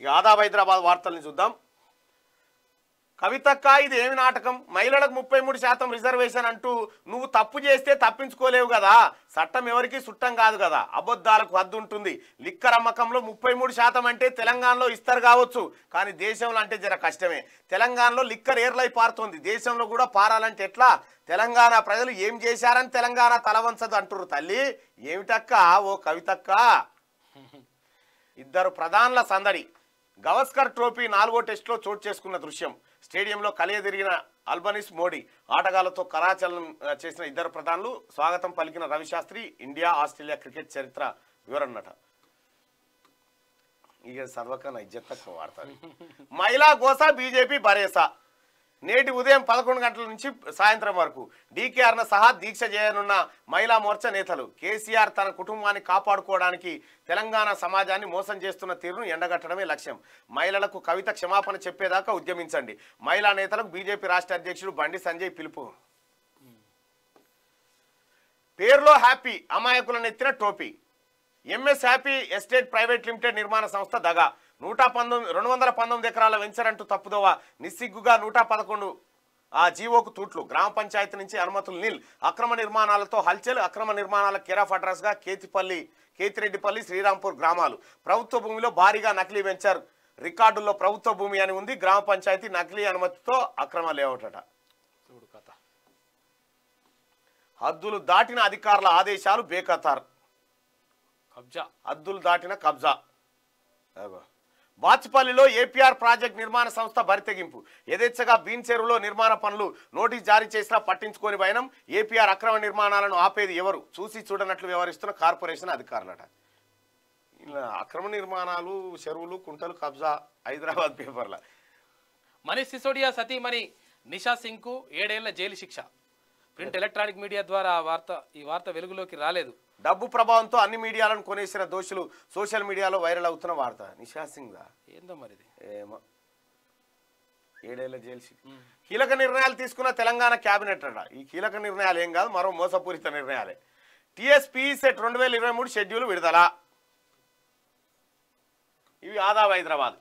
ఇక ఆదాబ్ హైదరాబాద్ వార్తల్ని చూద్దాం కవితక్క ఇది ఏమి నాటకం మహిళలకు ముప్పై మూడు శాతం రిజర్వేషన్ అంటూ నువ్వు తప్పు చేస్తే తప్పించుకోలేవు కదా చట్టం ఎవరికి సుట్టం కాదు కదా అబద్ధాలకు హద్దు ఉంటుంది లిక్కర్ అమ్మకంలో ముప్పై మూడు శాతం అంటే తెలంగాణలో ఇస్తారు కావచ్చు కానీ దేశంలో అంటే జర కష్టమే తెలంగాణలో లిక్కర్ ఏర్లై పారుతోంది దేశంలో కూడా పారాలంటే ఎట్లా తెలంగాణ ప్రజలు ఏం చేశారని తెలంగాణ తలవంచదు అంటురు తల్లి ఏమిటక్క ఓ కవితక్క ఇద్దరు ప్రధానుల సందడి గవస్కర్ ట్రోఫీ నాలుగో టెస్టులో చోటు చేసుకున్న దృశ్యం స్టేడియంలో కలియదిరిగిన అల్బనీస్ మోడీ ఆటగాళ్లతో కరాచలనం చేసిన ఇద్దరు ప్రధానులు స్వాగతం పలికిన రవిశాస్త్రి ఇండియా ఆస్ట్రేలియా క్రికెట్ చరిత్ర వివరన్నట ఇక సర్వక ఇజ్జత్ వార్త మహిళా గోసా బీజేపీ భరేసా నేటి ఉదయం పదకొండు గంటల నుంచి సాయంత్రం వరకు డీకేఆర్ను సహా దీక్ష చేయనున్న మహిళా మోర్చా నేతలు కేసీఆర్ తన కుటుంబాన్ని కాపాడుకోవడానికి తెలంగాణ సమాజాన్ని మోసం చేస్తున్న తీరును ఎండగట్టడమే లక్ష్యం మహిళలకు కవిత క్షమాపణ చెప్పేదాకా ఉద్యమించండి మహిళా నేతలకు బీజేపీ రాష్ట్ర అధ్యక్షుడు బండి సంజయ్ పిలుపు పేరులో హ్యాపీ అమాయకులను ఎత్తిన టోపీ MS happy estate private limited నిర్మాణ సంస్థ దగా నూట పంతొమ్మిది రెండు వందల పంతొమ్మిది ఎకరాల వెంచరంటూ తప్పుదోవ నిస్సిగ్గుగా నూట పదకొండు ఆ జీవోకు తూట్లు గ్రామ పంచాయతీ నుంచి అనుమతులు నిల్ అక్రమ నిర్మాణాలతో హల్చల్ అక్రమ నిర్మాణాల కేరాఫ్ అడ్రస్గా కేతిపల్లి కేతిరెడ్డిపల్లి శ్రీరాంపూర్ గ్రామాలు ప్రభుత్వ భూమిలో భారీగా నకిలీ వెంచర్ రికార్డుల్లో ప్రభుత్వ భూమి అని ఉంది గ్రామ పంచాయతీ నకిలీ అనుమతితో అక్రమ లేఅవుట్ అట హద్దులు దాటిన అధికారుల ఆదేశాలు బేఖతారు కబ్జా హద్దులు దాటిన కబ్జా వాచిపల్లిలో ఏపీఆర్ ప్రాజెక్ట్ నిర్మాణ సంస్థ బరితెగింపు యథేచ్ఛగా బీన్ చెరువులో నిర్మాణ పనులు నోటీస్ జారీ చేసినా పట్టించుకోని భయనం ఏపీఆర్ అక్రమ నిర్మాణాలను ఆపేది ఎవరు చూసి చూడనట్లు వ్యవహరిస్తున్న కార్పొరేషన్ అధికారులట ఇలా అక్రమ నిర్మాణాలు చెరువులు కుంటలు కబ్జా హైదరాబాద్ పేపర్ల మనీష్ సిసోడియా సతీమణి నిషా సింగ్కు ఏడేళ్ల జైలు శిక్ష ప్రింట్ ఎలక్ట్రానిక్ మీడియా ద్వారా ఆ వార్త ఈ వార్త వెలుగులోకి రాలేదు డబ్బు ప్రభావంతో అన్ని మీడియాలను కొనేసిన దోషులు సోషల్ మీడియాలో వైరల్ అవుతున్న వార్త నిషా సింగ్ ఏందో మరి ఏడేళ్ల జైలు కీలక నిర్ణయాలు తీసుకున్న తెలంగాణ క్యాబినెట్ అంట ఈ కీలక నిర్ణయాలు ఏం కాదు మరో మోసపూరిత నిర్ణయాలే టిఎస్పి సెట్ రెండు వేల ఇరవై మూడు షెడ్యూల్ విడుదల ఇవి ఆదాబ్ హైదరాబాద్